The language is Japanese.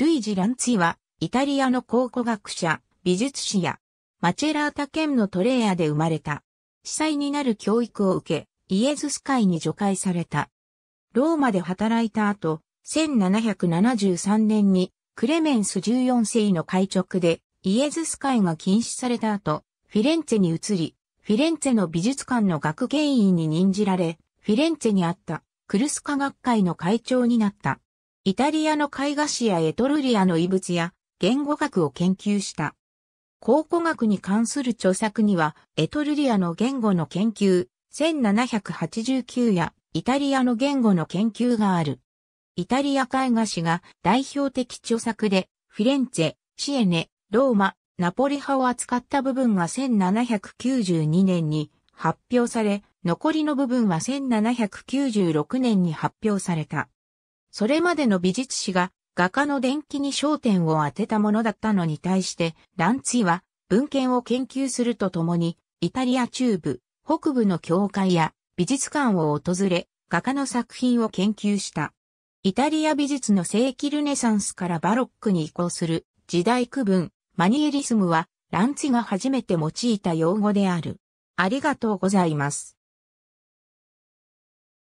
ルイジ・ランツィは、イタリアの考古学者、美術史や、マチェラータ県のトレーヤで生まれた。司祭になる教育を受け、イエズス会に除外された。ローマで働いた後、1773年に、クレメンス14世の会直で、イエズス会が禁止された後、フィレンツェに移り、フィレンツェの美術館の学芸員に任じられ、フィレンツェにあったクルス科学会の会長になった。イタリアの絵画史やエトルリアの遺物や言語学を研究した。考古学に関する著作には、エトルリアの言語の研究、1789やイタリアの言語の研究がある。イタリア絵画史が代表的著作で、フィレンツェ、シエネ、ローマ、ナポリ派を扱った部分が1792年に発表され、残りの部分は1796年に発表された。それまでの美術史が画家の伝記に焦点を当てたものだったのに対して、ランツィは文献を研究するとともに、イタリア中部、北部の教会や美術館を訪れ、画家の作品を研究した。イタリア美術の世紀ルネサンスからバロックに移行する時代区分、マニエリスムは、ランツィが初めて用いた用語である。ありがとうございます。